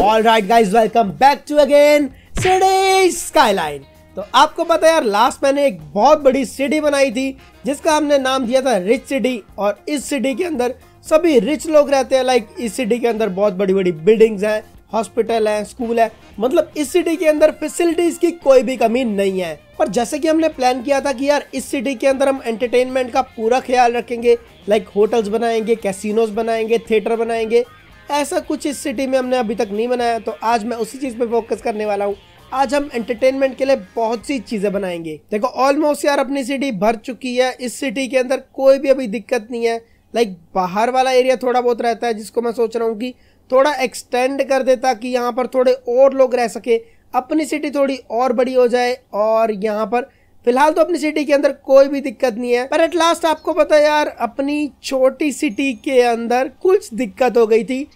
all right guys welcome back to again city skyline तो आपको पता है यार लास्ट मैंने एक बहुत बड़ी सिटी बनाई थी जिसका हमने नाम दिया था रिच सिटी और इस सिटी के अंदर सभी रिच लोग रहते हैं लाइक इस सिटी के अंदर बहुत बड़ी बड़ी बिल्डिंग्स हैं हॉस्पिटल है स्कूल है मतलब इस सिटी के अंदर फैसिलिटीज की कोई भी कमी नहीं है पर जैसे कि हमने प्लान किया था कि यार इस सिटी के अंदर हम एंटरटेनमेंट का पूरा ख्याल रखेंगे लाइक होटल्स बनाएंगे कैसीनोज बनाएंगे थिएटर बनाएंगे ऐसा कुछ इस सिटी में हमने अभी तक नहीं बनाया तो आज मैं उसी चीज़ पे फोकस करने वाला हूँ आज हम एंटरटेनमेंट के लिए बहुत सी चीज़ें बनाएंगे देखो ऑलमोस्ट यार अपनी सिटी भर चुकी है इस सिटी के अंदर कोई भी अभी दिक्कत नहीं है लाइक बाहर वाला एरिया थोड़ा बहुत रहता है जिसको मैं सोच रहा हूँ कि थोड़ा एक्सटेंड कर दे ताकि यहाँ पर थोड़े और लोग रह सके अपनी सिटी थोड़ी और बड़ी हो जाए और यहाँ पर फिलहाल तो अपनी सिटी के अंदर कोई भी दिक्कत नहीं है पर एट लास्ट आपको पता है यार अपनी छोटी सिटी के अंदर कुछ दिक्कत हो गई थी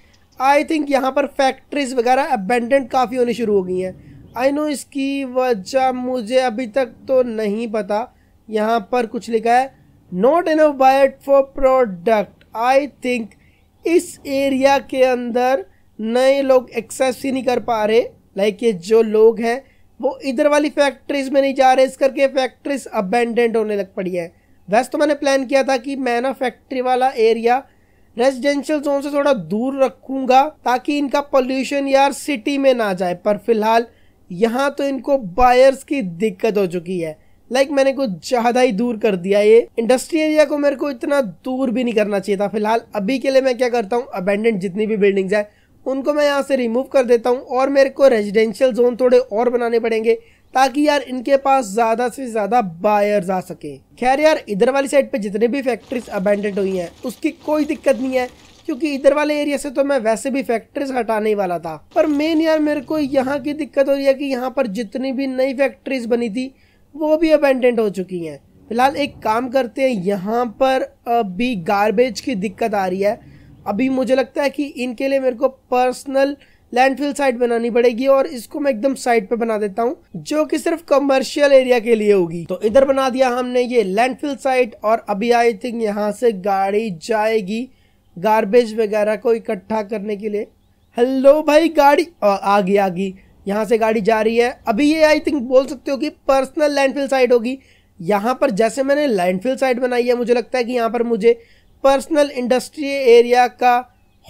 आई थिंक यहाँ पर फैक्ट्रीज़ वगैरह अबेंडेंट काफ़ी होनी शुरू हो गई हैं आई नो इसकी वजह मुझे अभी तक तो नहीं पता यहाँ पर कुछ लिखा है नॉट इनफ बायट फॉर प्रोडक्ट आई थिंक इस एरिया के अंदर नए लोग एक्सेस ही नहीं कर पा रहे लाइक ये जो लोग हैं वो इधर वाली फैक्ट्रीज में नहीं जा रहे इस करके फैक्ट्रीज अबेंडेंट होने लग पड़ी है वैसे तो मैंने प्लान किया था कि मैं ना फैक्ट्री वाला एरिया रेजिडेंशियल जोन से थोड़ा दूर रखूंगा ताकि इनका पोल्यूशन यार सिटी में ना जाए पर फिलहाल यहाँ तो इनको बायर्स की दिक्कत हो चुकी है लाइक like मैंने कुछ ज़्यादा ही दूर कर दिया ये इंडस्ट्री एरिया को मेरे को इतना दूर भी नहीं करना चाहिए था फिलहाल अभी के लिए मैं क्या करता हूँ अबेंडेंट जितनी भी बिल्डिंग्स हैं उनको मैं यहाँ से रिमूव कर देता हूँ और मेरे को रेजिडेंशियल जोन थोड़े और बनाने पड़ेंगे ताकि यार इनके पास ज़्यादा से ज़्यादा बायर्स आ सके खैर यार इधर वाली साइड पे जितने भी फैक्ट्रीज अबेंडेंट हुई हैं उसकी कोई दिक्कत नहीं है क्योंकि इधर वाले एरिया से तो मैं वैसे भी फैक्ट्रीज हटाने ही वाला था पर मेन यार मेरे को यहाँ की दिक्कत हो रही है कि यहाँ पर जितनी भी नई फैक्ट्रीज बनी थी वो भी अबेंडेंट हो चुकी हैं फिलहाल एक काम करते हैं यहाँ पर अभी गारबेज की दिक्कत आ रही है अभी मुझे लगता है कि इनके लिए मेरे को पर्सनल लैंडफिल साइट बनानी पड़ेगी और इसको मैं एकदम साइड पे बना देता हूँ जो कि सिर्फ कमर्शियल एरिया के लिए होगी तो इधर बना दिया हमने ये लैंडफिल साइट और अभी आई थिंक यहाँ से गाड़ी जाएगी गार्बेज वगैरह को इकट्ठा करने के लिए हेलो भाई गाड़ी आ गई आ गई यहाँ से गाड़ी जा रही है अभी ये आई थिंक बोल सकते हो कि पर्सनल लैंडफिल साइट होगी यहाँ पर जैसे मैंने लैंडफिल साइट बनाई है मुझे लगता है कि यहाँ पर मुझे पर्सनल इंडस्ट्री एरिया का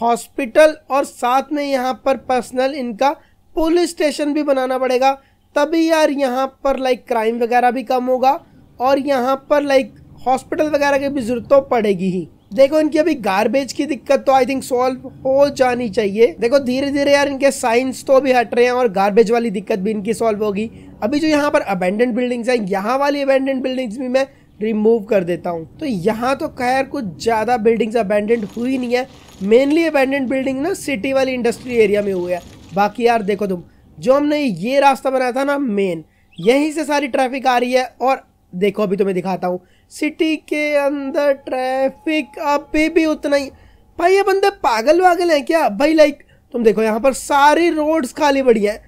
हॉस्पिटल और साथ में यहाँ पर पर्सनल इनका पुलिस स्टेशन भी बनाना पड़ेगा तभी यार यहाँ पर लाइक क्राइम वगैरह भी कम होगा और यहाँ पर लाइक हॉस्पिटल वगैरह की भी जरूरत तो पड़ेगी ही देखो इनकी अभी गार्बेज की दिक्कत तो आई थिंक सॉल्व हो जानी चाहिए देखो धीरे धीरे यार इनके साइंस तो भी हट रहे हैं और गार्बेज वाली दिक्कत भी इनकी सॉल्व होगी अभी जो यहाँ पर अबेंडेंट बिल्डिंग्स हैं यहाँ वाली अबेंडेंट बिल्डिंग्स भी मैं रिमूव कर देता हूँ तो यहाँ तो खैर कुछ ज़्यादा बिल्डिंग्स अबेंडेंड हुई नहीं है मेनली अबेंडेंड बिल्डिंग ना सिटी वाली इंडस्ट्री एरिया में हुई है बाकी यार देखो तुम जो हमने ये रास्ता बनाया था ना मेन यहीं से सारी ट्रैफिक आ रही है और देखो अभी तुम्हें दिखाता हूँ सिटी के अंदर ट्रैफिक अभी भी उतना ही भाई ये बंदे पागल वागल हैं क्या भाई लाइक तुम देखो यहाँ पर सारी रोड्स खाली पड़ी हैं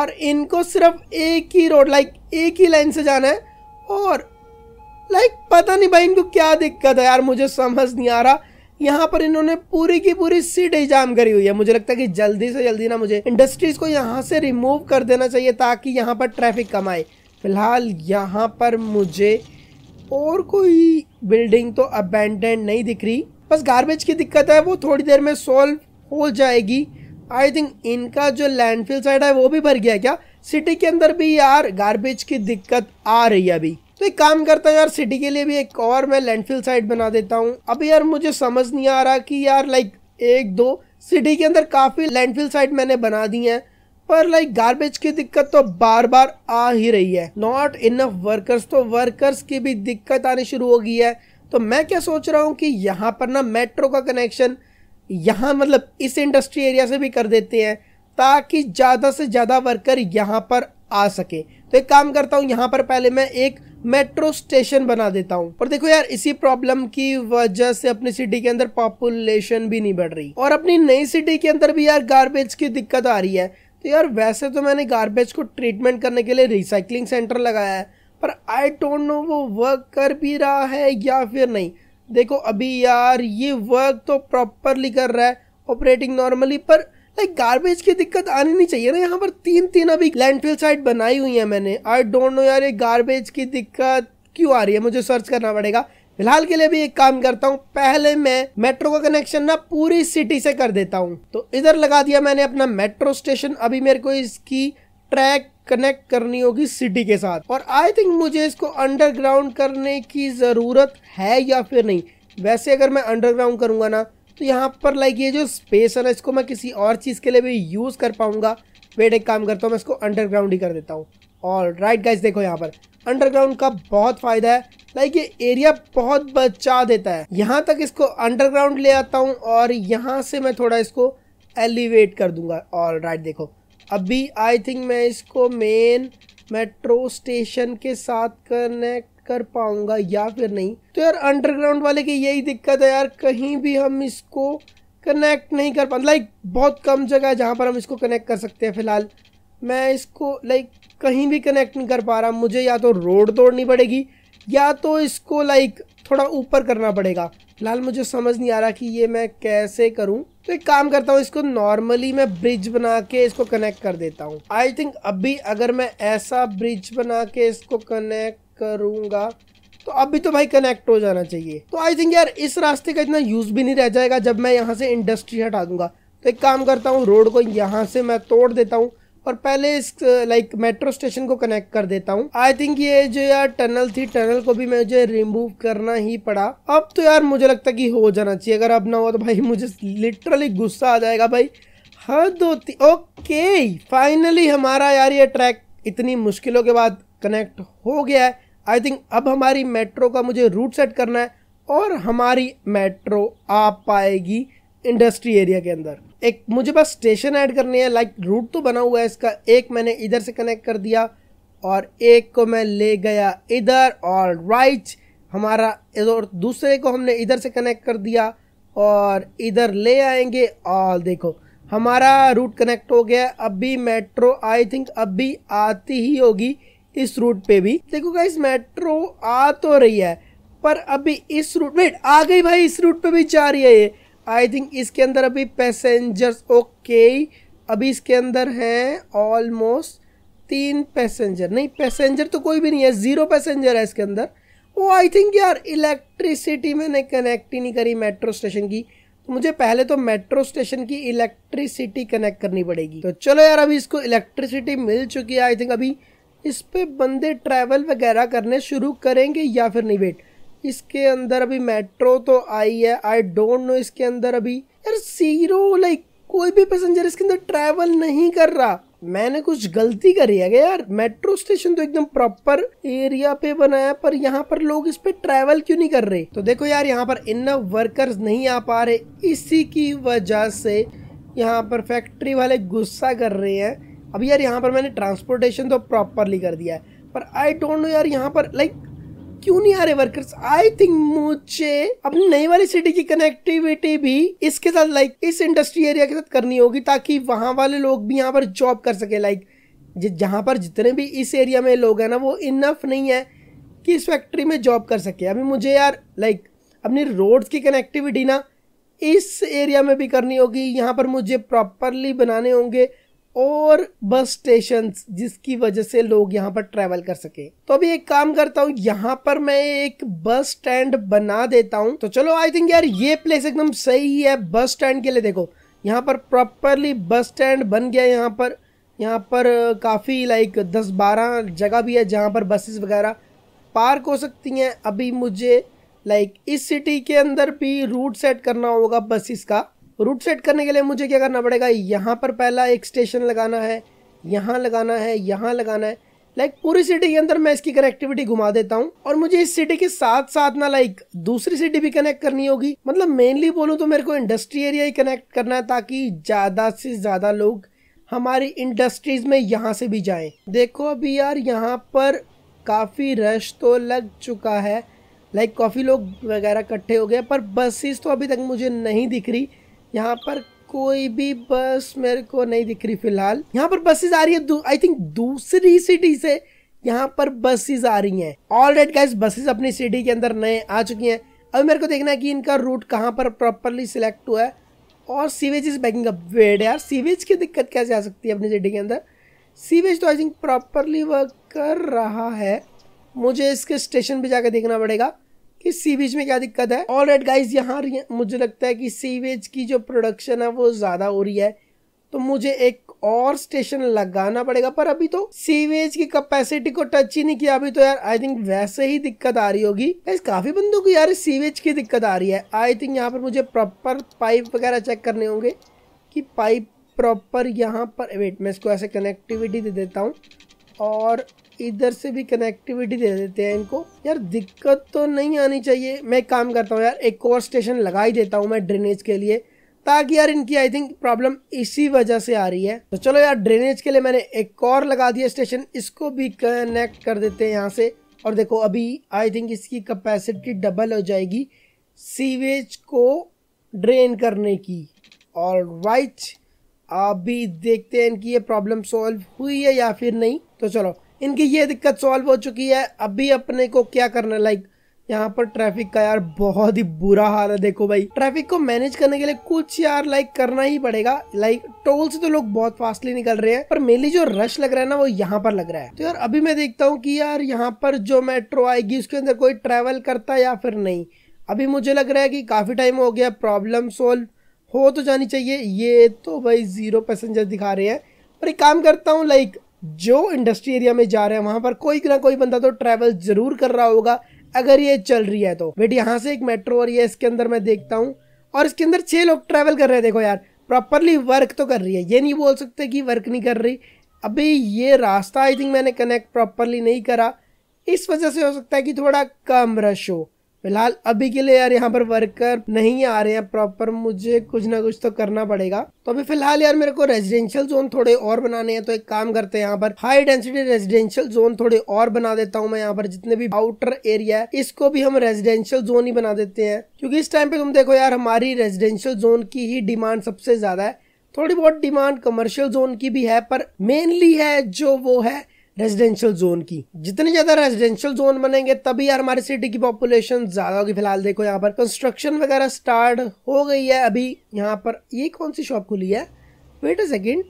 और इनको सिर्फ एक ही रोड लाइक एक ही लाइन से जाना है और लाइक पता नहीं भाई इनको क्या दिक्कत है यार मुझे समझ नहीं आ रहा यहाँ पर इन्होंने पूरी की पूरी सीट जाम करी हुई है मुझे लगता है कि जल्दी से जल्दी ना मुझे इंडस्ट्रीज को यहाँ से रिमूव कर देना चाहिए ताकि यहाँ पर ट्रैफिक कम आए फिलहाल यहाँ पर मुझे और कोई बिल्डिंग तो अबेंडेंट नहीं दिख रही बस गार्बेज की दिक्कत है वो थोड़ी देर में सॉल्व हो जाएगी आई थिंक इनका जो लैंडफिल साइड है वो भी भर गया क्या सिटी के अंदर भी यार गार्बेज की दिक्कत आ रही है अभी तो एक काम करता हूँ यार सिटी के लिए भी एक और मैं लैंडफिल साइट बना देता हूँ अब यार मुझे समझ नहीं आ रहा कि यार लाइक एक दो सिटी के अंदर काफ़ी लैंडफिल साइट मैंने बना दी हैं पर लाइक गार्बेज की दिक्कत तो बार बार आ ही रही है नॉट इनफ वर्कर्स तो वर्कर्स की भी दिक्कत आनी शुरू हो गई है तो मैं क्या सोच रहा हूँ कि यहाँ पर ना मेट्रो का कनेक्शन यहाँ मतलब इस इंडस्ट्री एरिया से भी कर देते हैं ताकि ज़्यादा से ज़्यादा वर्कर यहाँ पर आ सके तो एक काम करता हूँ यहाँ पर पहले मैं एक मेट्रो स्टेशन बना देता हूँ और देखो यार इसी प्रॉब्लम की वजह से अपनी सिटी के अंदर पॉपुलेशन भी नहीं बढ़ रही और अपनी नई सिटी के अंदर भी यार गार्बेज की दिक्कत आ रही है तो यार वैसे तो मैंने गार्बेज को ट्रीटमेंट करने के लिए रिसाइकलिंग सेंटर लगाया है पर आई डोंट नो वो वर्क कर भी रहा है या फिर नहीं देखो अभी यार ये वर्क तो प्रॉपरली कर रहा है ऑपरेटिंग नॉर्मली पर लाइक गार्बेज की दिक्कत आनी नहीं चाहिए ना यहाँ पर तीन तीन अभी लैंडफिल साइट बनाई हुई है मैंने आई डोंट नो यार ये गार्बेज की दिक्कत क्यों आ रही है मुझे सर्च करना पड़ेगा फिलहाल के लिए भी एक काम करता हूँ पहले मैं मेट्रो का कनेक्शन ना पूरी सिटी से कर देता हूँ तो इधर लगा दिया मैंने अपना मेट्रो स्टेशन अभी मेरे को इसकी ट्रैक कनेक्ट करनी होगी सिटी के साथ और आई थिंक मुझे इसको अंडरग्राउंड करने की ज़रूरत है या फिर नहीं वैसे अगर मैं अंडरग्राउंड करूंगा ना तो यहाँ पर लाइक ये जो स्पेस है ना इसको मैं किसी और चीज़ के लिए भी यूज़ कर पाऊँगा वेट एक काम करता हूँ मैं इसको अंडरग्राउंड ही कर देता हूँ और राइट गाइज देखो यहाँ पर अंडरग्राउंड का बहुत फ़ायदा है लाइक ये एरिया बहुत बचा देता है यहाँ तक इसको अंडरग्राउंड ले आता हूँ और यहाँ से मैं थोड़ा इसको एलिवेट कर दूंगा और राइट देखो अभी आई थिंक मैं इसको मेन मेट्रो स्टेशन के साथ कनेक्ट कर पाऊंगा या फिर नहीं तो यार अंडरग्राउंड वाले की यही दिक्कत है यार कहीं भी हम इसको कनेक्ट नहीं कर पा लाइक बहुत कम जगह है जहाँ पर हम इसको कनेक्ट कर सकते हैं फ़िलहाल मैं इसको लाइक कहीं भी कनेक्ट नहीं कर पा रहा मुझे या तो रोड तोड़नी पड़ेगी या तो इसको लाइक थोड़ा ऊपर करना पड़ेगा फिलहाल मुझे समझ नहीं आ रहा कि ये मैं कैसे करूं तो एक काम करता हूं इसको नॉर्मली मैं ब्रिज बना के इसको कनेक्ट कर देता हूं आई थिंक अभी अगर मैं ऐसा ब्रिज बना के इसको कनेक्ट करूँगा तो अब भी तो भाई कनेक्ट हो जाना चाहिए तो आई थिंक यार इस रास्ते का इतना यूज़ भी नहीं रह जाएगा जब मैं यहाँ से इंडस्ट्री हटा दूंगा तो एक काम करता हूँ रोड को यहाँ से मैं तोड़ देता हूँ और पहले इस लाइक मेट्रो स्टेशन को कनेक्ट कर देता हूँ आई थिंक ये जो यार टनल थी टनल को भी मुझे रिमूव करना ही पड़ा अब तो यार मुझे लगता कि हो जाना चाहिए अगर अब ना हो तो भाई मुझे लिटरली गुस्सा आ जाएगा भाई हद होती ओके फाइनली हमारा यार ये ट्रैक इतनी मुश्किलों के बाद कनेक्ट हो गया है आई थिंक अब हमारी मेट्रो का मुझे रूट सेट करना है और हमारी मेट्रो आ पाएगी इंडस्ट्री एरिया के अंदर एक मुझे बस स्टेशन ऐड करनी है लाइक रूट तो बना हुआ है इसका एक मैंने इधर से कनेक्ट कर दिया और एक को मैं ले गया इधर और राइट हमारा और दूसरे को हमने इधर से कनेक्ट कर दिया और इधर ले आएंगे और देखो हमारा रूट कनेक्ट हो गया अब भी मेट्रो आई थिंक अब भी आती ही होगी इस रूट पे भी देखो गाइस मेट्रो आ तो रही है पर अभी इस रूट वेट आ गई भाई इस रूट पे भी जा रही है ये आई थिंक इसके अंदर अभी पैसेंजर्स ओके अभी इसके अंदर हैं ऑलमोस्ट तीन पैसेंजर नहीं पैसेंजर तो कोई भी नहीं है ज़ीरो पैसेंजर है इसके अंदर वो आई थिंक यार इलेक्ट्रिसिटी मैंने कनेक्ट ही नहीं करी मेट्रो स्टेशन की तो मुझे पहले तो मेट्रो स्टेशन की इलेक्ट्रिसिटी कनेक्ट करनी पड़ेगी तो चलो यार अभी इसको इलेक्ट्रिसिटी मिल चुकी है आई थिंक अभी इस पर बंदे ट्रैवल वगैरह करने शुरू करेंगे या फिर नहीं वेट इसके अंदर अभी मेट्रो तो आई है आई डोंट नो इसके अंदर अभी यार सीरो लाइक कोई भी पैसेंजर इसके अंदर ट्रैवल नहीं कर रहा मैंने कुछ गलती करी है यार मेट्रो स्टेशन तो एकदम प्रॉपर एरिया पे बनाया पर यहाँ पर लोग इस पे ट्रैवल क्यों नहीं कर रहे तो देखो यार यहाँ पर इन्ना वर्कर्स नहीं आ पा रहे इसी की वजह से यहाँ पर फैक्ट्री वाले गुस्सा कर रहे हैं अभी यार यहाँ पर मैंने ट्रांसपोर्टेशन तो प्रॉपरली कर दिया है पर आई डोंट नो यार यहाँ पर लाइक क्यों नहीं आ रहे वर्कर्स आई थिंक मुझे अपनी नई वाली सिटी की कनेक्टिविटी भी इसके साथ लाइक इस इंडस्ट्री एरिया के साथ करनी होगी ताकि वहाँ वाले लोग भी यहाँ पर जॉब कर सके लाइक जहाँ पर जितने भी इस एरिया में लोग हैं ना वो इनफ नहीं है कि इस फैक्ट्री में जॉब कर सके अभी मुझे यार लाइक अपनी रोड्स की कनेक्टिविटी ना इस एरिया में भी करनी होगी यहाँ पर मुझे प्रॉपरली बनाने होंगे और बस स्टेशन जिसकी वजह से लोग यहाँ पर ट्रेवल कर सके तो अभी एक काम करता हूँ यहाँ पर मैं एक बस स्टैंड बना देता हूँ तो चलो आई थिंक यार ये प्लेस एकदम सही है बस स्टैंड के लिए देखो यहाँ पर प्रॉपरली बस स्टैंड बन गया यहाँ पर यहाँ पर काफ़ी लाइक दस बारह जगह भी है जहाँ पर बसेस वगैरह पार्क हो सकती हैं अभी मुझे लाइक इस सिटी के अंदर भी रूट सेट करना होगा बसेस का रूट सेट करने के लिए मुझे क्या करना पड़ेगा यहाँ पर पहला एक स्टेशन लगाना है यहाँ लगाना है यहाँ लगाना है लाइक पूरी सिटी के अंदर मैं इसकी कनेक्टिविटी घुमा देता हूँ और मुझे इस सिटी के साथ साथ ना लाइक दूसरी सिटी भी कनेक्ट करनी होगी मतलब मेनली बोलूँ तो मेरे को इंडस्ट्री एरिया ही कनेक्ट करना है ताकि ज़्यादा से ज़्यादा लोग हमारी इंडस्ट्रीज में यहाँ से भी जाएं देखो अभी यार यहाँ पर काफ़ी रश तो लग चुका है लाइक काफ़ी लोग वगैरह इकट्ठे हो गए पर बसेस तो अभी तक मुझे नहीं दिख रही यहाँ पर कोई भी बस मेरे को नहीं दिख रही फिलहाल यहाँ पर बसेस आ रही है आई थिंक दूसरी सिटी से यहाँ पर बसेस आ रही हैं ऑल राइट गाइज बसेस अपनी सिटी के अंदर नए आ चुकी हैं अभी मेरे को देखना है कि इनका रूट कहाँ पर प्रॉपरली सिलेक्ट हुआ है और sewage is backing up wait यार सीवेज की दिक्कत कैसे आ सकती है अपनी सिटी के अंदर सीवेज तो आई थिंक प्रॉपरली वर्क कर रहा है मुझे इसके स्टेशन पे जाकर देखना पड़ेगा कि सीवेज में क्या दिक्कत है ऑल राइट गाइज यहाँ मुझे लगता है कि सीवेज की जो प्रोडक्शन है वो ज़्यादा हो रही है तो मुझे एक और स्टेशन लगाना पड़ेगा पर अभी तो सीवेज की कैपेसिटी को टच ही नहीं किया अभी तो यार आई थिंक वैसे ही दिक्कत आ रही होगी इस काफी बंदों को यार सीवेज की दिक्कत आ रही है आई थिंक यहाँ पर मुझे प्रॉपर पाइप वगैरह चेक करने होंगे कि पाइप प्रॉपर यहाँ पर वेट मैं इसको ऐसे कनेक्टिविटी दे देता हूँ और इधर से भी कनेक्टिविटी दे देते हैं इनको यार दिक्कत तो नहीं आनी चाहिए मैं काम करता हूँ यार एक और स्टेशन लगा ही देता हूँ मैं ड्रेनेज के लिए ताकि यार इनकी आई थिंक प्रॉब्लम इसी वजह से आ रही है तो चलो यार ड्रेनेज के लिए मैंने एक और लगा दिया स्टेशन इसको भी कनेक्ट कर देते हैं यहाँ से और देखो अभी आई थिंक इसकी कैपेसिटी डबल हो जाएगी सीवेज को ड्रेन करने की और वाइट अभी देखते हैं इनकी ये प्रॉब्लम सॉल्व हुई है या फिर नहीं तो चलो इनकी ये दिक्कत सॉल्व हो चुकी है अभी अपने को क्या करना लाइक यहाँ पर ट्रैफिक का यार बहुत ही बुरा हाल है देखो भाई ट्रैफिक को मैनेज करने के लिए कुछ यार लाइक करना ही पड़ेगा लाइक टोल से तो लोग बहुत फास्टली निकल रहे हैं पर मेनली जो रश लग रहा है ना वो यहाँ पर लग रहा है तो यार अभी मैं देखता हूँ कि यार यहाँ पर जो मेट्रो आएगी उसके अंदर कोई ट्रैवल करता या फिर नहीं अभी मुझे लग रहा है कि काफ़ी टाइम हो गया प्रॉब्लम सोल्व हो तो जानी चाहिए ये तो भाई ज़ीरो पैसेंजर दिखा रहे हैं पर एक काम करता हूँ लाइक जो इंडस्ट्री एरिया में जा रहे हैं वहां पर कोई ना कोई बंदा तो ट्रैवल जरूर कर रहा होगा अगर ये चल रही है तो बेटी यहाँ से एक मेट्रो और ये इसके अंदर मैं देखता हूँ और इसके अंदर छः लोग ट्रैवल कर रहे हैं देखो यार प्रॉपरली वर्क तो कर रही है ये नहीं बोल सकते कि वर्क नहीं कर रही अभी ये रास्ता आई थिंक मैंने कनेक्ट प्रॉपरली नहीं करा इस वजह से हो सकता है कि थोड़ा कम रश हो फिलहाल अभी के लिए यार यहाँ पर वर्कर नहीं आ रहे हैं प्रॉपर मुझे कुछ ना कुछ तो करना पड़ेगा तो अभी फिलहाल यार मेरे को रेजिडेंशियल जोन थोड़े और बनाने हैं तो एक काम करते हैं यहाँ पर हाई डेंसिटी रेजिडेंशियल जोन थोड़े और बना देता हूँ मैं यहाँ पर जितने भी आउटर एरिया है इसको भी हम रेजिडेंशियल जोन ही बना देते हैं क्योंकि इस टाइम पे तुम देखो यार हमारी रेजिडेंशियल जोन की ही डिमांड सबसे ज्यादा है थोड़ी बहुत डिमांड कमर्शियल जोन की भी है पर मेनली है जो वो है रेजिडेंशियल जोन की जितने ज़्यादा रेजिडेंशियल जोन बनेंगे तभी यार हमारी सिटी की पॉपुलेशन ज़्यादा होगी फिलहाल देखो यहाँ पर कंस्ट्रक्शन वगैरह स्टार्ट हो गई है अभी यहाँ पर ये कौन सी शॉप खुली है वेट अ सेकेंड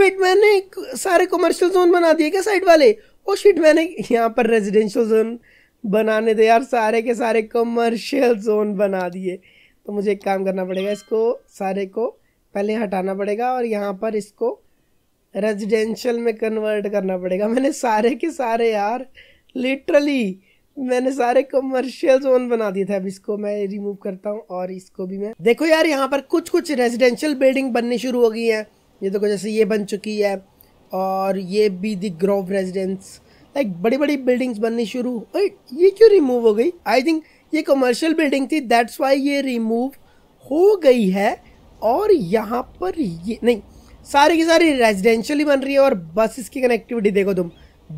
वेट मैंने सारे कमर्शियल जोन बना दिए क्या साइड वाले ओ oh, शिट मैंने यहाँ पर रेजिडेंशियल जोन बनाने थे यार सारे के सारे कमर्शियल जोन बना दिए तो मुझे एक काम करना पड़ेगा इसको सारे को पहले हटाना पड़ेगा और यहाँ पर इसको रेजिडेंशियल में कन्वर्ट करना पड़ेगा मैंने सारे के सारे यार लिटरली मैंने सारे कमर्शियल जोन बना दिए थे अब इसको मैं रिमूव करता हूँ और इसको भी मैं देखो यार यहाँ पर कुछ कुछ रेजिडेंशियल बिल्डिंग बननी शुरू हो गई हैं ये देखो जैसे ये बन चुकी है और ये भी दी ग्रोव रेजिडेंस लाइक बड़ी बड़ी बिल्डिंग्स बननी शुरू ये क्यों रिमूव हो गई आई थिंक ये कमर्शियल बिल्डिंग थी दैट्स वाई ये रिमूव हो गई है और यहाँ पर ये नहीं सारी की सारी रेजिडेंशियल ही बन रही है और बसेस की कनेक्टिविटी देखो तुम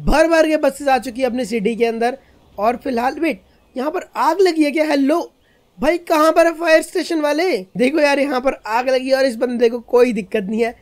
भर भर के बसेस आ चुकी है अपनी सिटी के अंदर और फिलहाल वेट यहाँ पर आग लगी है क्या हेलो भाई कहाँ पर है फायर स्टेशन वाले देखो यार यहाँ पर आग लगी है और इस बंदे को कोई दिक्कत नहीं है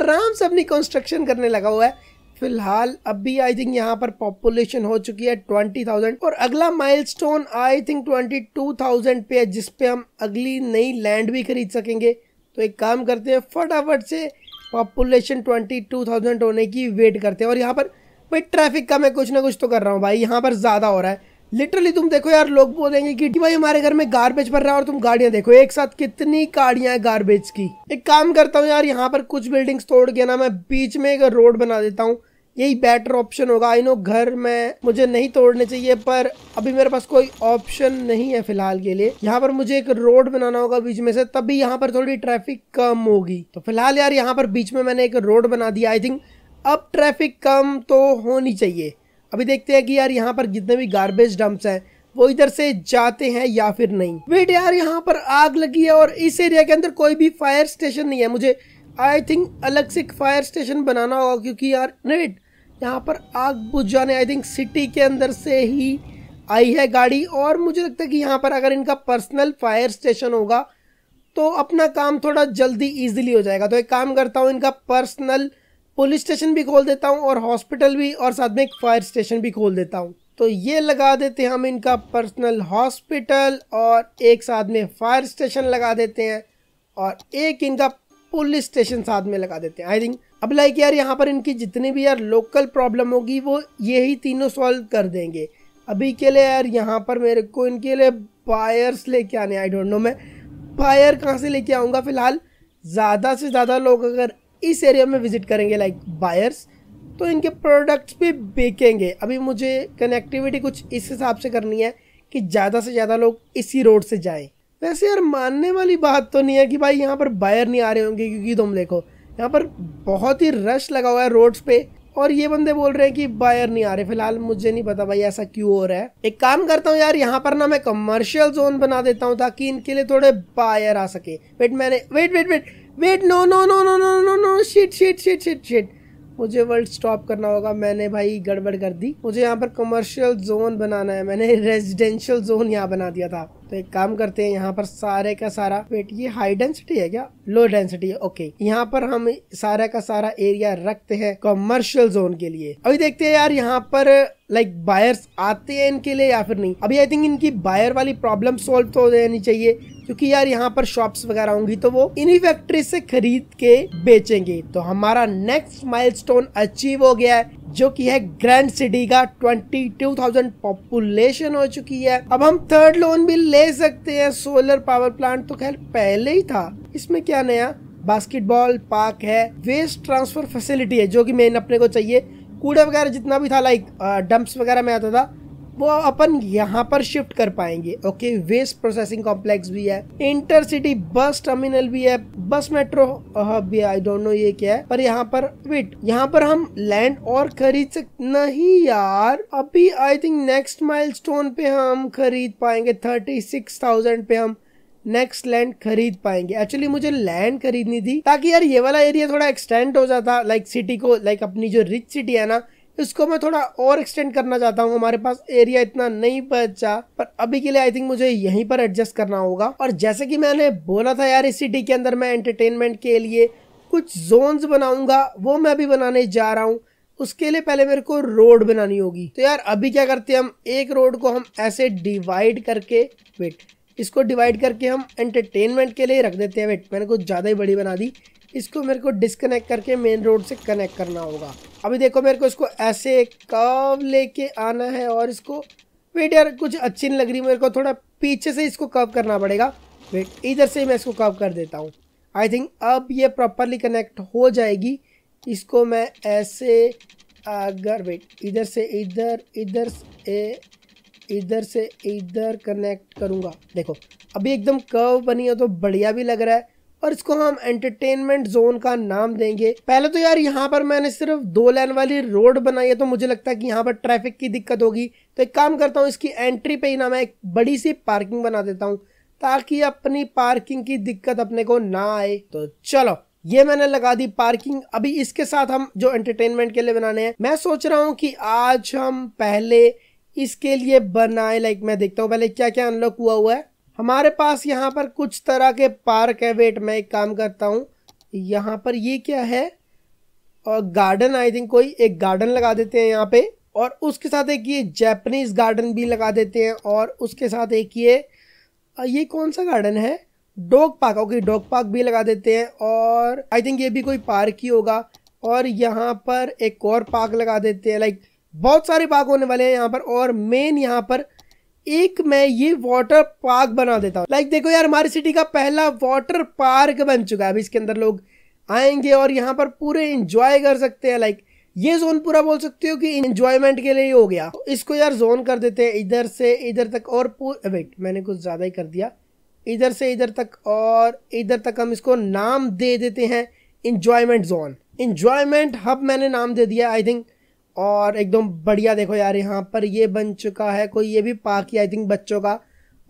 आराम से अपनी कंस्ट्रक्शन करने लगा हुआ है फिलहाल अब भी आई थिंक यहाँ पर पॉपुलेशन हो चुकी है ट्वेंटी थाउजेंड और अगला milestone I think twenty two thousand पे है जिसपे हम अगली नई लैंड भी खरीद सकेंगे तो एक काम करते हैं फटाफट से पॉपुलेशन ट्वेंटी टू थाउजेंड होने की वेट करते हैं और यहाँ पर भाई ट्रैफिक का मैं कुछ ना कुछ तो कर रहा हूँ भाई यहाँ पर ज़्यादा हो रहा है लिटरली तुम देखो यार लोग बोलेंगे कि भाई हमारे घर में गार्बेज भर रहा है और तुम गाड़ियाँ देखो एक साथ कितनी गाड़ियाँ हैं गार्बेज की एक काम करता हूँ यार यहाँ पर कुछ बिल्डिंग्स तोड़ के ना मैं बीच में एक रोड बना देता हूँ यही बेटर ऑप्शन होगा आई नो घर में मुझे नहीं तोड़ने चाहिए पर अभी मेरे पास कोई ऑप्शन नहीं है फिलहाल के लिए यहाँ पर मुझे एक रोड बनाना होगा बीच में से तभी यहाँ पर थोड़ी ट्रैफिक कम होगी तो फिलहाल यार यहाँ पर बीच में मैंने एक रोड बना दिया आई थिंक अब ट्रैफिक कम तो होनी चाहिए अभी देखते हैं कि यार यहाँ पर जितने भी गार्बेज डंप्स हैं वो इधर से जाते हैं या फिर नहीं वेट यार यहाँ पर आग लगी है और इस एरिया के अंदर कोई भी फायर स्टेशन नहीं है मुझे आई थिंक अलग से फायर स्टेशन बनाना होगा क्योंकि यार वेट यहाँ पर आग बुझ जाने आई थिंक सिटी के अंदर से ही आई है गाड़ी और मुझे लगता है कि यहाँ पर अगर इनका पर्सनल फायर स्टेशन होगा तो अपना काम थोड़ा जल्दी इजीली हो जाएगा तो एक काम करता हूँ इनका पर्सनल पुलिस स्टेशन भी खोल देता हूँ और हॉस्पिटल भी और साथ में एक फायर स्टेशन भी खोल देता हूँ तो ये लगा देते हैं हम इनका पर्सनल हॉस्पिटल और एक साथ में फायर स्टेशन लगा देते हैं और एक इनका पुलिस स्टेशन साथ में लगा देते हैं आई थिंक अब लाइक यार यहाँ पर इनकी जितनी भी यार लोकल प्रॉब्लम होगी वो यही तीनों सॉल्व कर देंगे अभी के लिए यार यहाँ पर मेरे को इनके लिए बायर्स लेके आने आई डोंट नो मैं बायर कहाँ से लेके आऊँगा फिलहाल ज़्यादा से ज़्यादा लोग अगर इस एरिया में विजिट करेंगे लाइक बायर्स तो इनके प्रोडक्ट्स भी बेचेंगे अभी मुझे कनेक्टिविटी कुछ इस हिसाब से करनी है कि ज़्यादा से ज़्यादा लोग इसी रोड से जाएँ वैसे यार मानने वाली बात तो नहीं है कि भाई यहाँ पर बायर नहीं आ रहे होंगे क्योंकि तुम देखो यहाँ पर बहुत ही रश लगा हुआ है रोड्स पे और ये बंदे बोल रहे हैं कि बायर नहीं आ रहे फिलहाल मुझे नहीं पता भाई ऐसा क्यों हो रहा है एक काम करता हूँ यार यहाँ पर ना मैं कमर्शियल जोन बना देता हूँ ताकि इनके लिए थोड़े बायर आ सके वेट मैंने wait wait wait wait no no no no no no no shit shit shit shit shit मुझे वर्ल्ड स्टॉप करना होगा मैंने भाई गड़बड़ कर दी मुझे यहाँ पर कमर्शियल जोन बनाना है मैंने रेजिडेंशियल जोन यहाँ बना दिया था तो एक काम करते हैं यहाँ पर सारे का सारा वेट ये हाई डेंसिटी है क्या लो डेंसिटी है ओके यहाँ पर हम सारा का सारा एरिया रखते हैं कमर्शियल जोन के लिए अभी देखते हैं यार यहाँ पर लाइक like, बायर्स आते हैं इनके लिए या फिर नहीं अभी आई थिंक इनकी बायर वाली प्रॉब्लम सॉल्व तो हो जानी चाहिए क्योंकि यार यहाँ पर शॉप्स वगैरह होंगी तो वो इन्हीं फैक्ट्री से खरीद के बेचेंगे तो हमारा नेक्स्ट माइलस्टोन अचीव हो गया है जो कि है ग्रैंड सिटी का 22,000 पॉपुलेशन हो चुकी है अब हम थर्ड लोन भी ले सकते हैं सोलर पावर प्लांट तो खैर पहले ही था इसमें क्या नया बास्केटबॉल पार्क है वेस्ट ट्रांसफर फैसिलिटी है जो कि मेन अपने को चाहिए कूड़ा वगैरह जितना भी था लाइक डंप्स वगैरह में आता था वो अपन यहाँ पर शिफ्ट कर पाएंगे ओके वेस्ट प्रोसेसिंग कॉम्प्लेक्स भी है इंटरसिटी बस टर्मिनल भी है बस मेट्रो भी आई डोंट नो ये क्या है पर यहाँ पर वेट यहाँ पर हम लैंड और खरीद सकते नहीं यार अभी आई थिंक नेक्स्ट माइलस्टोन पे हम खरीद पाएंगे थर्टी सिक्स थाउजेंड पे हम नेक्स्ट लैंड खरीद पाएंगे एक्चुअली मुझे लैंड खरीदनी थी ताकि यार ये वाला एरिया थोड़ा एक्सटेंड हो जाता लाइक सिटी को लाइक अपनी जो रिच सिटी है ना इसको मैं थोड़ा और एक्सटेंड करना चाहता हूँ हमारे पास एरिया इतना नहीं बचा पर अभी के लिए आई थिंक मुझे यहीं पर एडजस्ट करना होगा और जैसे कि मैंने बोला था यार इस सिटी के अंदर मैं एंटरटेनमेंट के लिए कुछ जोन्स बनाऊंगा वो मैं अभी बनाने जा रहा हूँ उसके लिए पहले मेरे को रोड बनानी होगी तो यार अभी क्या करते हैं हम एक रोड को हम ऐसे डिवाइड करके वेट इसको डिवाइड करके हम एंटरटेनमेंट के लिए रख देते हैं वेट मैंने कुछ ज़्यादा ही बड़ी बना दी इसको मेरे को डिसकनेक्ट करके मेन रोड से कनेक्ट करना होगा अभी देखो मेरे को इसको ऐसे कर्व लेके आना है और इसको वेट यार कुछ अच्छी नहीं लग रही मेरे को थोड़ा पीछे से इसको कर्व करना पड़ेगा वेट इधर से मैं इसको कर्व कर देता हूँ आई थिंक अब ये प्रॉपरली कनेक्ट हो जाएगी इसको मैं ऐसे अगर वेट इधर से इधर इधर से इधर से इधर कनेक्ट करूँगा देखो अभी एकदम कर्व बनी है तो बढ़िया भी लग रहा है और इसको हम एंटरटेनमेंट जोन का नाम देंगे पहले तो यार यहाँ पर मैंने सिर्फ दो लेन वाली रोड बनाई है तो मुझे लगता है कि यहाँ पर ट्रैफिक की दिक्कत होगी तो एक काम करता हूँ इसकी एंट्री पे ही ना मैं एक बड़ी सी पार्किंग बना देता हूँ ताकि अपनी पार्किंग की दिक्कत अपने को ना आए तो चलो ये मैंने लगा दी पार्किंग अभी इसके साथ हम जो एंटरटेनमेंट के लिए बनाने हैं मैं सोच रहा हूँ कि आज हम पहले इसके लिए बनाए लाइक मैं देखता हूँ पहले क्या क्या अनलॉक हुआ हुआ है हमारे पास यहाँ पर कुछ तरह के पार्क है वेट मैं एक काम करता हूँ यहाँ पर ये क्या है और गार्डन आई थिंक कोई एक गार्डन लगा देते हैं यहाँ पे और उसके साथ एक ये जैपनीज़ गार्डन भी लगा देते हैं और उसके साथ एक ये ये कौन सा गार्डन है dog park okay dog park भी लगा देते हैं और आई थिंक ये भी कोई पार्क ही होगा और यहाँ पर एक और पार्क लगा देते हैं लाइक बहुत सारे पार्क होने वाले हैं यहाँ पर और मेन यहाँ पर एक मैं ये वाटर पार्क बना देता हूँ लाइक देखो यार हमारी सिटी का पहला वाटर पार्क बन चुका है अभी इसके अंदर लोग आएंगे और यहाँ पर पूरे इंजॉय कर सकते हैं लाइक ये जोन पूरा बोल सकते हो कि इंजॉयमेंट के लिए हो गया तो इसको यार जोन कर देते हैं इधर से इधर तक और वेट मैंने कुछ ज़्यादा ही कर दिया इधर से इधर तक और इधर तक हम इसको नाम दे देते हैं इंजॉयमेंट जोन इंजॉयमेंट हब मैंने नाम दे दिया आई थिंक और एकदम बढ़िया देखो यार यहाँ पर ये बन चुका है कोई ये भी पार्क ही आई थिंक बच्चों का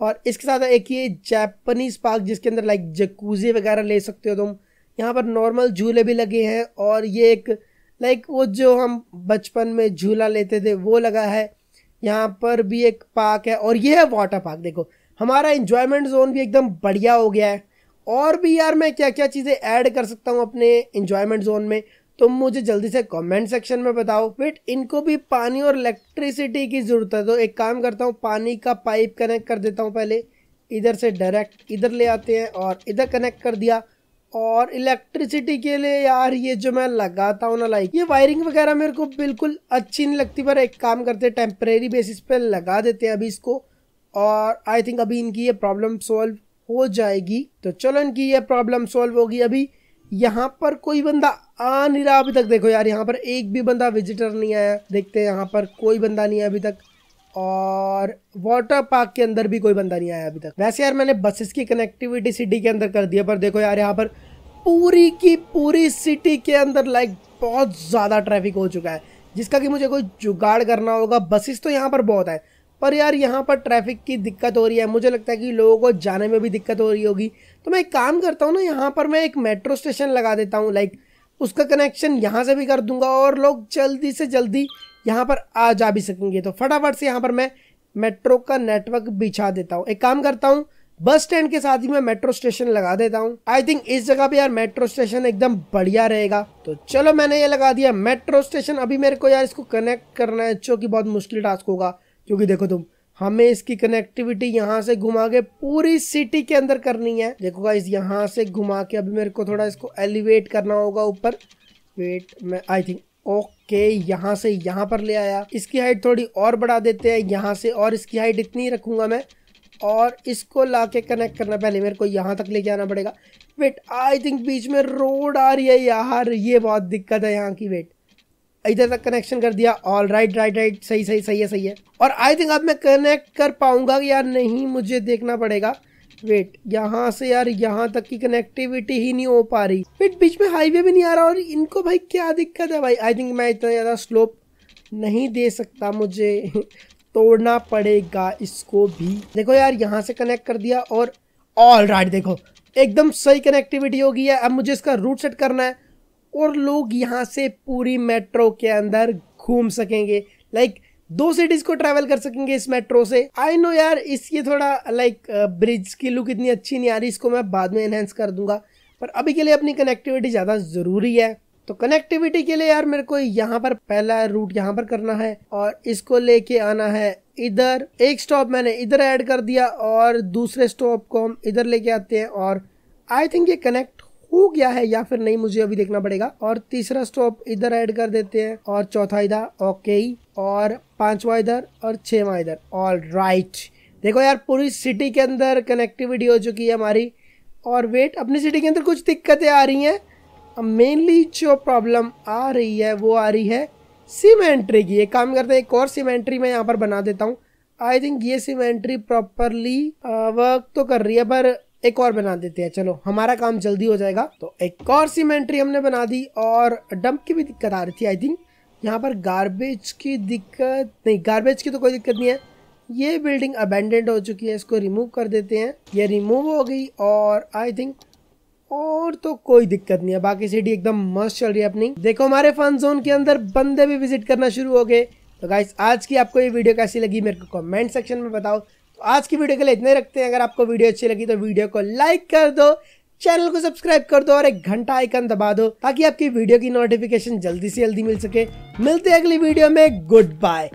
और इसके साथ एक ये जैपनीज़ पार्क जिसके अंदर लाइक जकूजी वगैरह ले सकते हो तुम यहाँ पर नॉर्मल झूले भी लगे हैं और ये एक लाइक वो जो हम बचपन में झूला लेते थे वो लगा है यहाँ पर भी एक पार्क है और ये है वाटर पार्क देखो हमारा इन्जॉयमेंट जोन भी एकदम बढ़िया हो गया है और भी यार मैं क्या क्या चीज़ें ऐड कर सकता हूँ अपने इन्जॉयमेंट जोन में तुम तो मुझे जल्दी से कमेंट सेक्शन में बताओ फिर इनको भी पानी और इलेक्ट्रिसिटी की ज़रूरत है तो एक काम करता हूँ पानी का पाइप कनेक्ट कर देता हूँ पहले इधर से डायरेक्ट इधर ले आते हैं और इधर कनेक्ट कर दिया और इलेक्ट्रिसिटी के लिए यार ये जो मैं लगाता हूँ ना लाइक ये वायरिंग वगैरह मेरे को बिल्कुल अच्छी नहीं लगती पर एक काम करते हैं टेम्परेरी बेसिस पे लगा देते हैं अभी इसको और आई थिंक अभी इनकी ये प्रॉब्लम सॉल्व हो जाएगी तो चलो इनकी ये प्रॉब्लम सॉल्व होगी अभी यहाँ पर कोई बंदा आ नहीं रहा अभी तक देखो यार यहाँ पर एक भी बंदा विजिटर नहीं आया देखते हैं यहाँ पर कोई बंदा नहीं आया अभी तक और वाटर पार्क के अंदर भी कोई बंदा नहीं आया अभी तक वैसे यार मैंने बसेस की कनेक्टिविटी सिटी के अंदर कर दिया पर देखो यार यहाँ पर पूरी की पूरी सिटी के अंदर लाइक बहुत ज़्यादा ट्रैफिक हो चुका है जिसका कि मुझे कोई जुगाड़ करना होगा बसेस तो यहाँ पर बहुत है पर यार यहाँ पर ट्रैफिक की दिक्कत हो रही है मुझे लगता है कि लोगों को जाने में भी दिक्कत हो रही होगी तो मैं एक काम करता हूँ ना यहाँ पर मैं एक मेट्रो स्टेशन लगा देता हूँ लाइक उसका कनेक्शन यहाँ से भी कर दूंगा और लोग जल्दी से जल्दी यहाँ पर आ जा भी सकेंगे तो फटाफट से यहाँ पर मैं मेट्रो का नेटवर्क बिछा देता हूँ एक काम करता हूँ बस स्टैंड के साथ ही मैं मेट्रो स्टेशन लगा देता हूँ आई थिंक इस जगह पे यार मेट्रो स्टेशन एकदम बढ़िया रहेगा तो चलो मैंने ये लगा दिया मेट्रो स्टेशन अभी मेरे को यार इसको कनेक्ट करना है जो कि बहुत मुश्किल टास्क होगा क्योंकि देखो तुम हमें इसकी कनेक्टिविटी यहाँ से घुमा के पूरी सिटी के अंदर करनी है देखो गाइस यहाँ से घुमा के अभी मेरे को थोड़ा इसको एलिवेट करना होगा ऊपर वेट मैं आई थिंक ओके यहाँ से यहाँ पर ले आया इसकी हाइट थोड़ी और बढ़ा देते हैं यहाँ से और इसकी हाइट इतनी रखूंगा मैं और इसको ला के कनेक्ट करना पहले मेरे को यहाँ तक लेके आना पड़ेगा वेट आई थिंक बीच में रोड आ रही है यार ये बहुत दिक्कत है यहाँ की वेट इधर तक कनेक्शन कर दिया ऑल राइट राइट राइट सही सही सही है सही है और आई थिंक अब मैं कनेक्ट कर पाऊंगा या नहीं मुझे देखना पड़ेगा वेट यहाँ से यार यहाँ तक की कनेक्टिविटी ही नहीं हो पा रही वेट बीच में हाईवे भी नहीं आ रहा और इनको भाई क्या दिक्कत है भाई आई थिंक मैं इतना ज़्यादा स्लोप नहीं दे सकता मुझे तोड़ना पड़ेगा इसको भी देखो यार यहाँ से कनेक्ट कर दिया और ऑल राइट देखो एकदम सही कनेक्टिविटी होगी है अब मुझे इसका रूट सेट करना है और लोग यहाँ से पूरी मेट्रो के अंदर घूम सकेंगे लाइक दो सिटीज को ट्रैवल कर सकेंगे इस मेट्रो से आई नो यार इसकी थोड़ा लाइक ब्रिज की लुक इतनी अच्छी नहीं आ रही इसको मैं बाद में एनहेंस कर दूंगा पर अभी के लिए अपनी कनेक्टिविटी ज़्यादा ज़रूरी है तो कनेक्टिविटी के लिए यार मेरे को यहाँ पर पहला रूट यहाँ पर करना है और इसको लेके आना है इधर एक स्टॉप मैंने इधर ऐड कर दिया और दूसरे स्टॉप को हम इधर लेके आते हैं और आई थिंक ये कनेक्ट हो गया है या फिर नहीं मुझे अभी देखना पड़ेगा और तीसरा स्टॉप इधर ऐड कर देते हैं और चौथा इधर ओके और पांचवा इधर और छवा इधर ऑल राइट देखो यार पूरी सिटी के अंदर कनेक्टिविटी हो चुकी है हमारी और वेट अपनी सिटी के अंदर कुछ दिक्कतें आ रही हैं मेनली जो प्रॉब्लम आ रही है वो आ रही है सिम एंट्री की एक काम करते हैं एक और सिम एंट्री मैं यहाँ पर बना देता हूँ आई थिंक ये सिम एंट्री प्रॉपरली वर्क तो कर रही है पर एक और बना देते हैं चलो हमारा काम जल्दी हो जाएगा तो एक और सीमेंट्री हमने बना दी और डंप की भी दिक्कत आ रही थी आई थिंक यहाँ पर गार्बेज की दिक्कत नहीं गार्बेज की तो कोई दिक्कत नहीं है ये बिल्डिंग अबेंडेंट हो चुकी है इसको रिमूव कर देते हैं ये रिमूव हो गई और आई थिंक और तो कोई दिक्कत नहीं है बाकी सिटी एकदम मस्त चल रही है अपनी देखो हमारे फन जोन के अंदर बंदे भी विजिट करना शुरू हो गए तो गाइस आज की आपको ये वीडियो कैसी लगी मेरे को कमेंट सेक्शन में बताओ आज की वीडियो के लिए इतने रखते हैं अगर आपको वीडियो अच्छी लगी तो वीडियो को लाइक कर दो चैनल को सब्सक्राइब कर दो और एक घंटा आइकन दबा दो ताकि आपकी वीडियो की नोटिफिकेशन जल्दी से जल्दी मिल सके मिलते हैं अगली वीडियो में गुड बाय